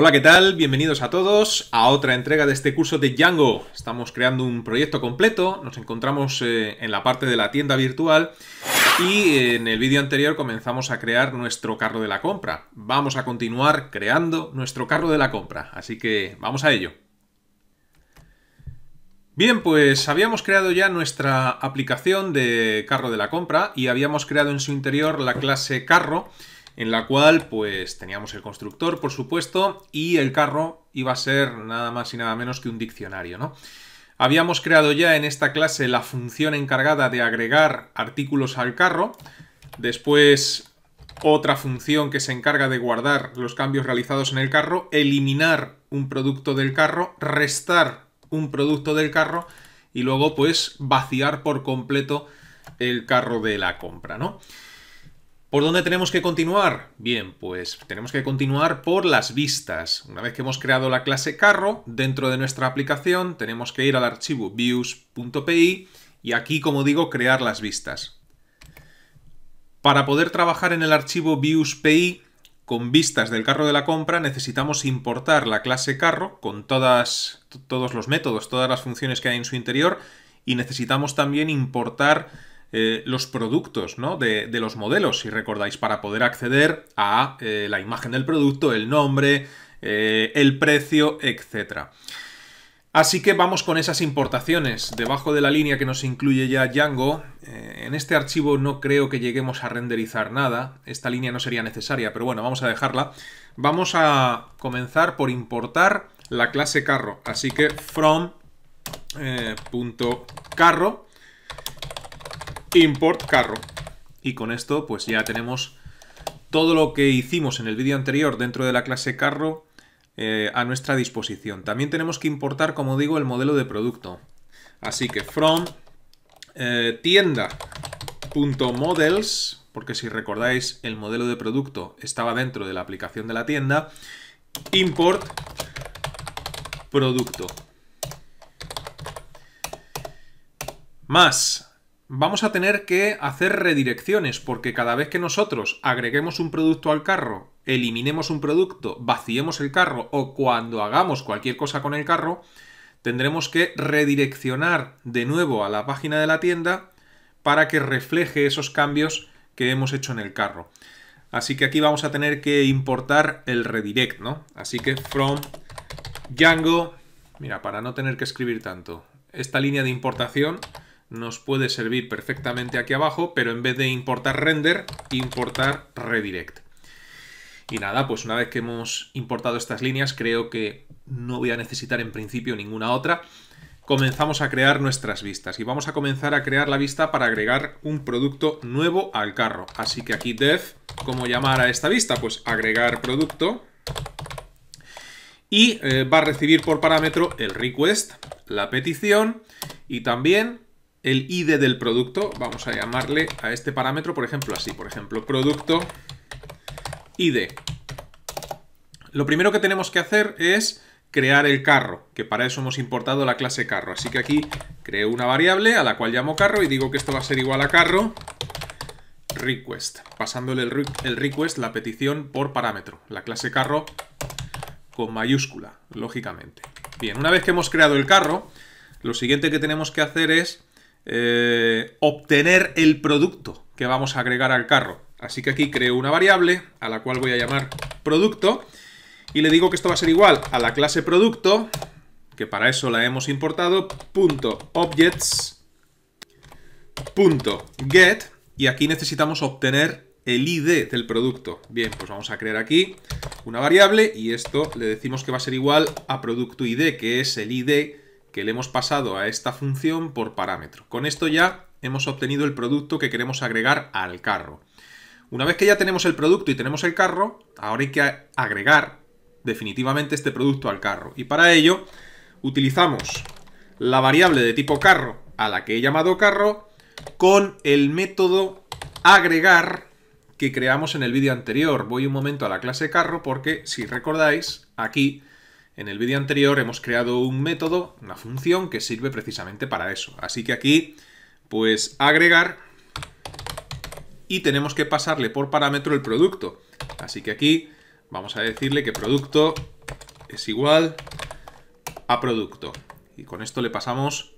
Hola, ¿qué tal? Bienvenidos a todos a otra entrega de este curso de Django. Estamos creando un proyecto completo, nos encontramos eh, en la parte de la tienda virtual y eh, en el vídeo anterior comenzamos a crear nuestro carro de la compra. Vamos a continuar creando nuestro carro de la compra, así que vamos a ello. Bien, pues habíamos creado ya nuestra aplicación de carro de la compra y habíamos creado en su interior la clase carro en la cual pues teníamos el constructor, por supuesto, y el carro iba a ser nada más y nada menos que un diccionario, ¿no? Habíamos creado ya en esta clase la función encargada de agregar artículos al carro, después otra función que se encarga de guardar los cambios realizados en el carro, eliminar un producto del carro, restar un producto del carro y luego pues vaciar por completo el carro de la compra, ¿no? ¿Por dónde tenemos que continuar? Bien, pues tenemos que continuar por las vistas. Una vez que hemos creado la clase carro, dentro de nuestra aplicación tenemos que ir al archivo views.pi y aquí, como digo, crear las vistas. Para poder trabajar en el archivo views.pi con vistas del carro de la compra necesitamos importar la clase carro con todos los métodos, todas las funciones que hay en su interior y necesitamos también importar eh, los productos ¿no? de, los modelos, si recordáis, para poder acceder a eh, la imagen del producto, el nombre, eh, el precio, etc. Así que vamos con esas importaciones. Debajo de la línea que nos incluye ya Django, en este archivo no creo que lleguemos a renderizar nada. Esta línea no sería necesaria, pero bueno, vamos a dejarla. Vamos a comenzar por importar la clase carro. Así que from.carro import carro. Y con esto pues ya tenemos todo lo que hicimos en el vídeo anterior dentro de la clase carro eh, a nuestra disposición. También tenemos que importar, como digo, el modelo de producto. Así que from eh, tienda.models, porque si recordáis el modelo de producto estaba dentro de la aplicación de la tienda, import producto. Más vamos a tener que hacer redirecciones, porque cada vez que nosotros agreguemos un producto al carro, eliminemos un producto, vaciemos el carro o cuando hagamos cualquier cosa con el carro, tendremos que redireccionar de nuevo a la página de la tienda para que refleje esos cambios que hemos hecho en el carro. Así que aquí vamos a tener que importar el redirect, ¿no? Así que from Django, mira, para no tener que escribir tanto, esta línea de importación nos puede servir perfectamente aquí abajo, pero en vez de importar render, importar redirect. Y nada, pues una vez que hemos importado estas líneas, creo que no voy a necesitar en principio ninguna otra. Comenzamos a crear nuestras vistas y vamos a comenzar a crear la vista para agregar un producto nuevo al carro. Así que aquí dev, ¿cómo llamar a esta vista? Pues agregar producto y eh, va a recibir por parámetro el request, la petición y también el ID del producto, vamos a llamarle a este parámetro, por ejemplo, así, por ejemplo, producto ID. Lo primero que tenemos que hacer es crear el carro, que para eso hemos importado la clase carro. Así que aquí creo una variable a la cual llamo carro y digo que esto va a ser igual a carro request, pasándole el, request, la petición por parámetro, la clase carro con mayúscula, lógicamente. Bien, una vez que hemos creado el carro, lo siguiente que tenemos que hacer es eh, obtener el producto que vamos a agregar al carro. Así que aquí creo una variable a la cual voy a llamar producto y le digo que esto va a ser igual a la clase producto, que para eso la hemos importado, punto objects, punto get, y aquí necesitamos obtener el ID del producto. Bien, pues vamos a crear aquí una variable y esto le decimos que va a ser igual a producto ID, que es el ID le hemos pasado a esta función por parámetro. Con esto ya hemos obtenido el producto que queremos agregar al carro. Una vez que ya tenemos el producto y tenemos el carro, ahora hay que agregar definitivamente este producto al carro. Y para ello utilizamos la variable de tipo carro a la que he llamado carro con el método agregar que creamos en el vídeo anterior. Voy un momento a la clase carro porque, si recordáis, aquí en el vídeo anterior hemos creado un método, una función que sirve precisamente para eso. Así que aquí, pues agregar y tenemos que pasarle por parámetro el producto. Así que aquí vamos a decirle que producto es igual a producto. Y con esto le pasamos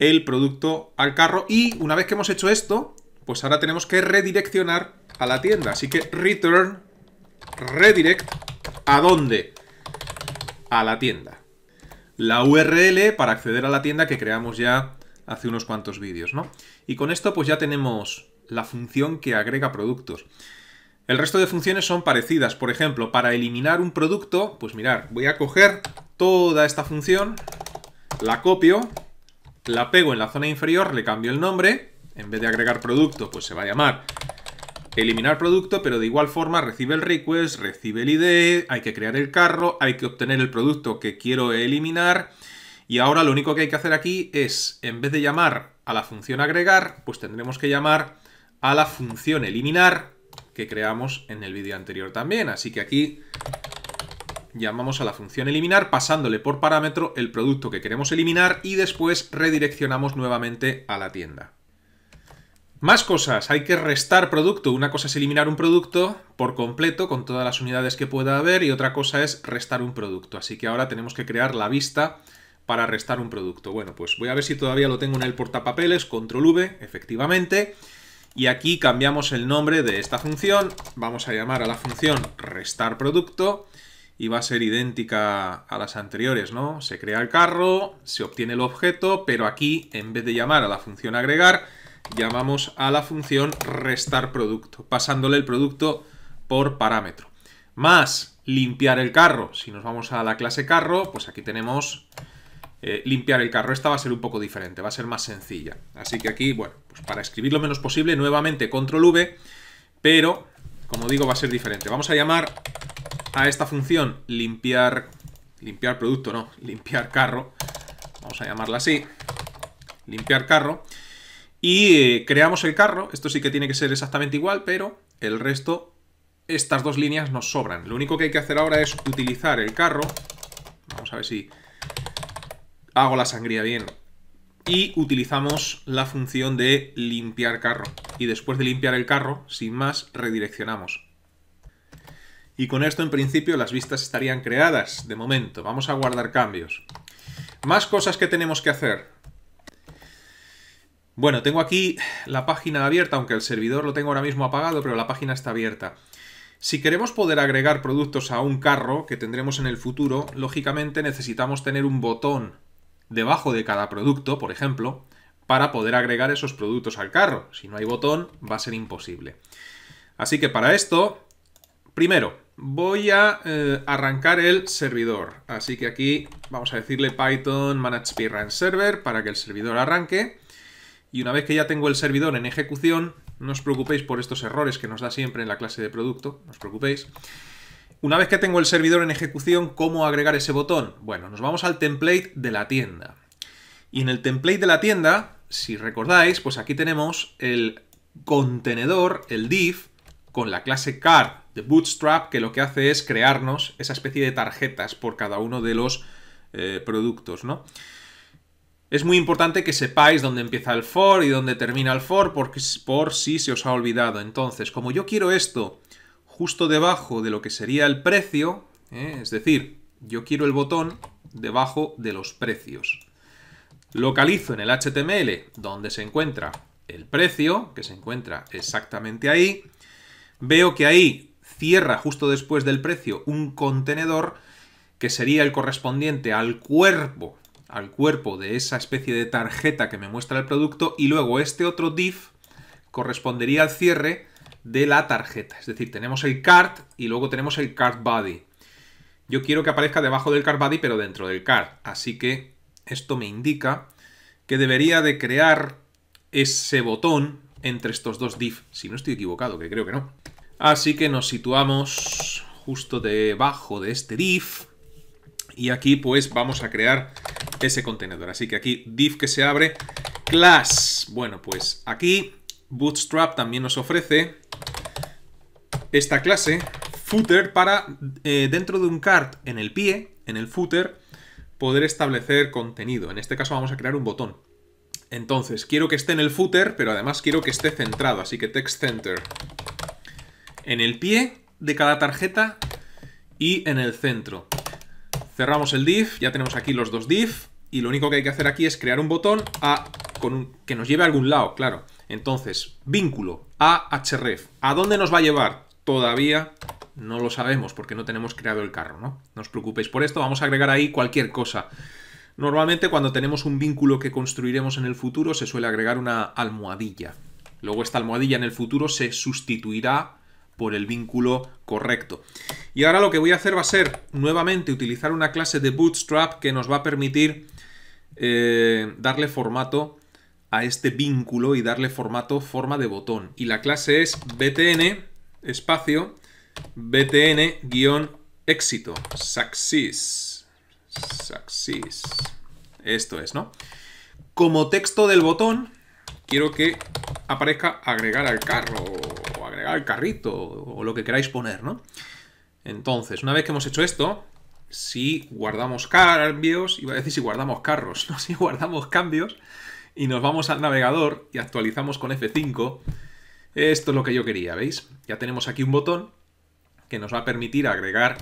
el producto al carro y una vez que hemos hecho esto, pues ahora tenemos que redireccionar a la tienda. Así que return redirect a dónde? a la tienda. La URL para acceder a la tienda que creamos ya hace unos cuantos vídeos, ¿no? Y con esto pues ya tenemos la función que agrega productos. El resto de funciones son parecidas. Por ejemplo, para eliminar un producto, pues mirar, voy a coger toda esta función, la copio, la pego en la zona inferior, le cambio el nombre, en vez de agregar producto, pues se va a llamar eliminar producto, pero de igual forma recibe el request, recibe el ID, hay que crear el carro, hay que obtener el producto que quiero eliminar. Y ahora lo único que hay que hacer aquí es, en vez de llamar a la función agregar, pues tendremos que llamar a la función eliminar que creamos en el vídeo anterior también. Así que aquí llamamos a la función eliminar pasándole por parámetro el producto que queremos eliminar y después redireccionamos nuevamente a la tienda. Más cosas, hay que restar producto. Una cosa es eliminar un producto por completo con todas las unidades que pueda haber y otra cosa es restar un producto. Así que ahora tenemos que crear la vista para restar un producto. Bueno, pues voy a ver si todavía lo tengo en el portapapeles, control V, efectivamente. Y aquí cambiamos el nombre de esta función. Vamos a llamar a la función restar producto y va a ser idéntica a las anteriores, ¿no? Se crea el carro, se obtiene el objeto, pero aquí en vez de llamar a la función agregar, llamamos a la función restar producto, pasándole el producto por parámetro. Más limpiar el carro. Si nos vamos a la clase carro, pues aquí tenemos eh, limpiar el carro. Esta va a ser un poco diferente, va a ser más sencilla. Así que aquí, bueno, pues para escribir lo menos posible, nuevamente control V, pero, como digo, va a ser diferente. Vamos a llamar a esta función limpiar, limpiar producto, no, limpiar carro. Vamos a llamarla así, limpiar carro. Y eh, creamos el carro, esto sí que tiene que ser exactamente igual, pero el resto, estas dos líneas nos sobran. Lo único que hay que hacer ahora es utilizar el carro, vamos a ver si hago la sangría bien, y utilizamos la función de limpiar carro. Y después de limpiar el carro, sin más, redireccionamos. Y con esto, en principio, las vistas estarían creadas, de momento. Vamos a guardar cambios. Más cosas que tenemos que hacer. Bueno, tengo aquí la página abierta, aunque el servidor lo tengo ahora mismo apagado, pero la página está abierta. Si queremos poder agregar productos a un carro que tendremos en el futuro, lógicamente necesitamos tener un botón debajo de cada producto, por ejemplo, para poder agregar esos productos al carro. Si no hay botón, va a ser imposible. Así que para esto, primero, voy a eh, arrancar el servidor. Así que aquí vamos a decirle Python manage server e e para que el servidor arranque. Y una vez que ya tengo el servidor en ejecución, no os preocupéis por estos errores que nos da siempre en la clase de producto, no os preocupéis. Una vez que tengo el servidor en ejecución, ¿cómo agregar ese botón? Bueno, nos vamos al template de la tienda. Y en el template de la tienda, si recordáis, pues aquí tenemos el contenedor, el div, con la clase card de Bootstrap, que lo que hace es crearnos esa especie de tarjetas por cada uno de los eh, productos, ¿no? Es muy importante que sepáis dónde empieza el for y dónde termina el for, porque por si se os ha olvidado. Entonces, como yo quiero esto justo debajo de lo que sería el precio, ¿eh? es decir, yo quiero el botón debajo de los precios. Localizo en el HTML donde se encuentra el precio, que se encuentra exactamente ahí. Veo que ahí cierra justo después del precio un contenedor que sería el correspondiente al cuerpo al cuerpo de esa especie de tarjeta que me muestra el producto y luego este otro div correspondería al cierre de la tarjeta. Es decir, tenemos el card y luego tenemos el card body. Yo quiero que aparezca debajo del card body pero dentro del card. Así que esto me indica que debería de crear ese botón entre estos dos div. Si no estoy equivocado, que creo que no. Así que nos situamos justo debajo de este div. Y aquí pues vamos a crear ese contenedor. Así que aquí div que se abre, class. Bueno, pues aquí Bootstrap también nos ofrece esta clase footer para eh, dentro de un cart en el pie, en el footer, poder establecer contenido. En este caso vamos a crear un botón. Entonces, quiero que esté en el footer, pero además quiero que esté centrado, así que text center. En el pie de cada tarjeta y en el centro. Cerramos el div, ya tenemos aquí los dos div y lo único que hay que hacer aquí es crear un botón a, con que nos lleve a algún lado, claro. Entonces, vínculo a href. ¿A dónde nos va a llevar? Todavía no lo sabemos porque no tenemos creado el carro, ¿no? No os preocupéis por esto, vamos a agregar ahí cualquier cosa. Normalmente cuando tenemos un vínculo que construiremos en el futuro se suele agregar una almohadilla. Luego esta almohadilla en el futuro se sustituirá por el vínculo correcto. Y ahora lo que voy a hacer va a ser nuevamente utilizar una clase de Bootstrap que nos va a permitir eh, darle formato a este vínculo y darle formato forma de botón. Y la clase es btn espacio btn-éxito, success, Saxis. Esto es, ¿no? Como texto del botón, quiero que aparezca agregar al carro al carrito o lo que queráis poner, ¿no? Entonces, una vez que hemos hecho esto, si guardamos cambios, iba a decir si guardamos carros, no, si guardamos cambios y nos vamos al navegador y actualizamos con F5, esto es lo que yo quería, ¿veis? Ya tenemos aquí un botón que nos va a permitir agregar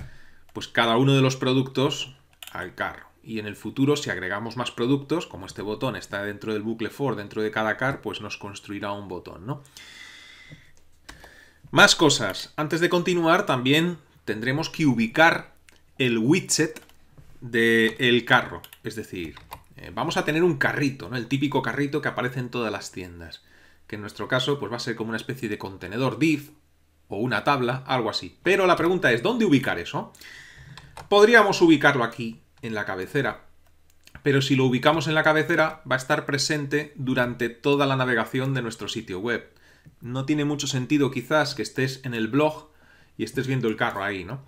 pues cada uno de los productos al carro. Y en el futuro, si agregamos más productos, como este botón está dentro del bucle for, dentro de cada car, pues nos construirá un botón, ¿no? Más cosas. Antes de continuar, también tendremos que ubicar el widget del carro. Es decir, eh, vamos a tener un carrito, El típico carrito que aparece en todas las tiendas. Que en nuestro caso, pues va a ser como una especie de contenedor div o una tabla, algo así. Pero la pregunta es, ¿dónde ubicar eso? Podríamos ubicarlo aquí, en la cabecera. Pero si lo ubicamos en la cabecera, va a estar presente durante toda la navegación de nuestro sitio web no tiene mucho sentido quizás que estés en el blog y estés viendo el carro ahí, ¿no?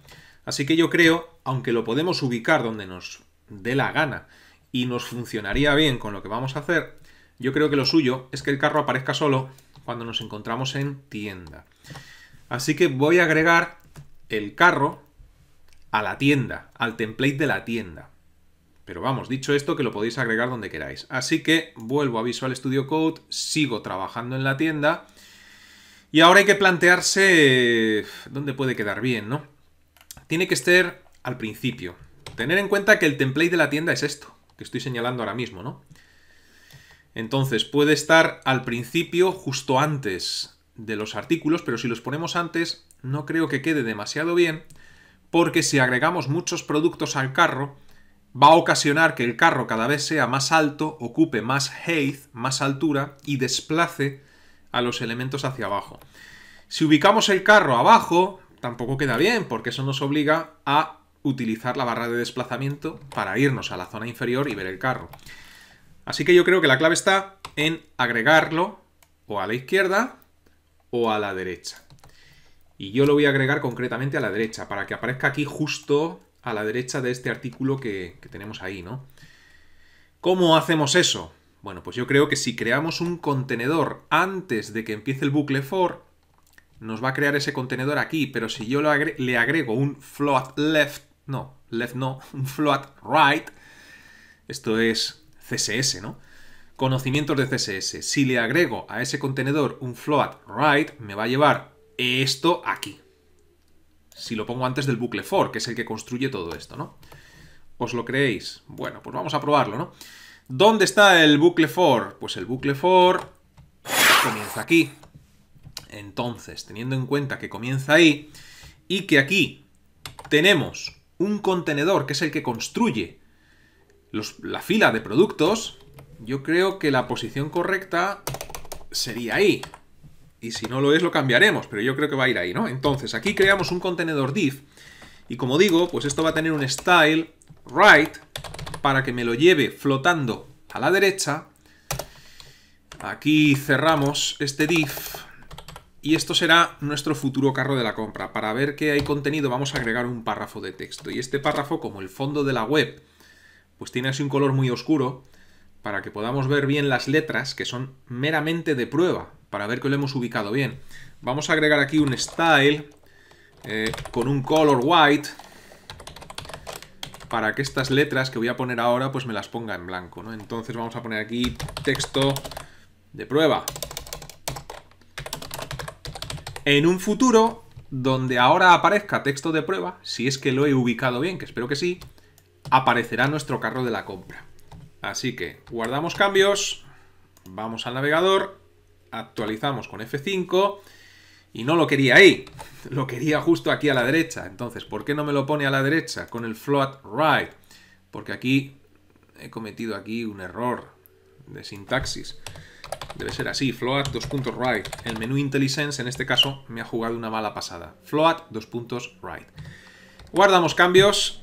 Así que yo creo, aunque lo podemos ubicar donde nos dé la gana y nos funcionaría bien con lo que vamos a hacer, yo creo que lo suyo es que el carro aparezca solo cuando nos encontramos en tienda. Así que voy a agregar el carro a la tienda, al template de la tienda. Pero vamos, dicho esto, que lo podéis agregar donde queráis. Así que vuelvo a Visual Studio Code, sigo trabajando en la tienda y ahora hay que plantearse dónde puede quedar bien, ¿no? Tiene que estar al principio. Tener en cuenta que el template de la tienda es esto, que estoy señalando ahora mismo, ¿no? Entonces, puede estar al principio, justo antes de los artículos, pero si los ponemos antes, no creo que quede demasiado bien, porque si agregamos muchos productos al carro, va a ocasionar que el carro cada vez sea más alto, ocupe más height, más altura y desplace a los elementos hacia abajo. Si ubicamos el carro abajo, tampoco queda bien, porque eso nos obliga a utilizar la barra de desplazamiento para irnos a la zona inferior y ver el carro. Así que yo creo que la clave está en agregarlo o a la izquierda o a la derecha. Y yo lo voy a agregar concretamente a la derecha, para que aparezca aquí justo a la derecha de este artículo que, que tenemos ahí, ¿no? ¿Cómo hacemos eso? Bueno, pues yo creo que si creamos un contenedor antes de que empiece el bucle for, nos va a crear ese contenedor aquí, pero si yo le agrego un float left, no, left no, un float right, esto es CSS, ¿no? Conocimientos de CSS. Si le agrego a ese contenedor un float right, me va a llevar esto aquí. Si lo pongo antes del bucle for, que es el que construye todo esto, ¿no? ¿Os lo creéis? Bueno, pues vamos a probarlo, ¿no? ¿Dónde está el bucle for? Pues el bucle for comienza aquí. Entonces, teniendo en cuenta que comienza ahí y que aquí tenemos un contenedor que es el que construye la fila de productos, yo creo que la posición correcta sería ahí. Y si no lo es, lo cambiaremos, pero yo creo que va a ir ahí, ¿no? Entonces, aquí creamos un contenedor div. Y como digo, pues esto va a tener un style right para que me lo lleve flotando a la derecha. Aquí cerramos este div y esto será nuestro futuro carro de la compra. Para ver qué hay contenido vamos a agregar un párrafo de texto. Y este párrafo, como el fondo de la web, pues tiene así un color muy oscuro, para que podamos ver bien las letras, que son meramente de prueba, para ver que lo hemos ubicado bien. Vamos a agregar aquí un style eh, con un color white, para que estas letras que voy a poner ahora pues me las ponga en blanco, Entonces vamos a poner aquí texto de prueba. En un futuro donde ahora aparezca texto de prueba, si es que lo he ubicado bien, que espero que sí, aparecerá nuestro carro de la compra. Así que guardamos cambios, vamos al navegador, actualizamos con F5 y no lo quería ahí, lo quería justo aquí a la derecha. Entonces, ¿por qué no me lo pone a la derecha con el float right? Porque aquí he cometido aquí un error de sintaxis. Debe ser así, float dos puntos right. El menú IntelliSense en este caso me ha jugado una mala pasada. Float dos puntos right. Guardamos cambios,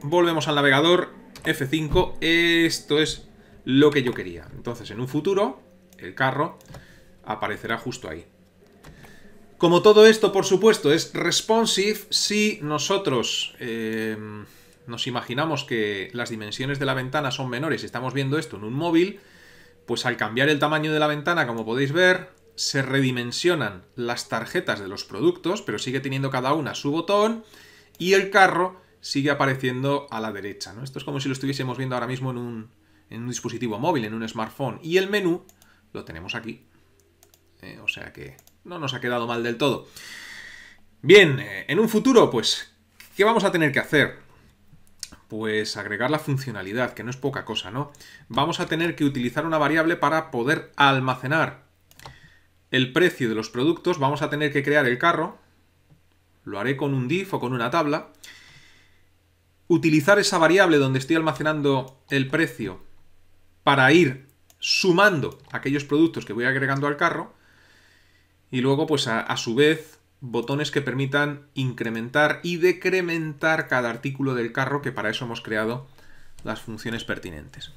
volvemos al navegador, F5, esto es lo que yo quería. Entonces en un futuro el carro aparecerá justo ahí. Como todo esto, por supuesto, es responsive si nosotros eh, nos imaginamos que las dimensiones de la ventana son menores y estamos viendo esto en un móvil, pues al cambiar el tamaño de la ventana, como podéis ver, se redimensionan las tarjetas de los productos, pero sigue teniendo cada una su botón y el carro sigue apareciendo a la derecha. ¿no? Esto es como si lo estuviésemos viendo ahora mismo en un, dispositivo móvil, en un smartphone. Y el menú lo tenemos aquí. Eh, o sea que no nos ha quedado mal del todo. Bien, eh, en un futuro, pues, ¿qué vamos a tener que hacer? Pues agregar la funcionalidad, que no es poca cosa, ¿no? Vamos a tener que utilizar una variable para poder almacenar el precio de los productos. Vamos a tener que crear el carro. Lo haré con un div o con una tabla. Utilizar esa variable donde estoy almacenando el precio para ir sumando aquellos productos que voy agregando al carro y luego pues a, su vez botones que permitan incrementar y decrementar cada artículo del carro, que para eso hemos creado las funciones pertinentes.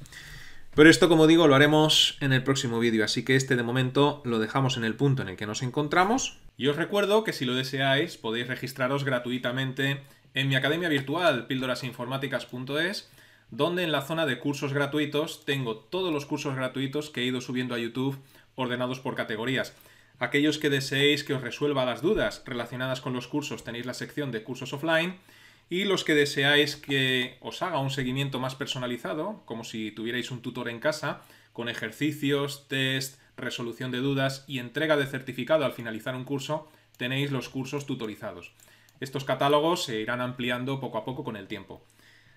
Pero esto, como digo, lo haremos en el próximo vídeo, así que este de momento lo dejamos en el punto en el que nos encontramos. Y os recuerdo que si lo deseáis podéis registraros gratuitamente en mi academia virtual, píldorasinformáticas.es, donde en la zona de cursos gratuitos tengo todos los cursos gratuitos que he ido subiendo a YouTube ordenados por categorías. Aquellos que deseéis que os resuelva las dudas relacionadas con los cursos tenéis la sección de cursos offline y los que deseáis que os haga un seguimiento más personalizado, como si tuvierais un tutor en casa, con ejercicios, test, resolución de dudas y entrega de certificado al finalizar un curso, tenéis los cursos tutorizados. Estos catálogos se irán ampliando poco a poco con el tiempo.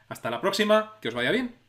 Hasta la próxima, que os vaya bien.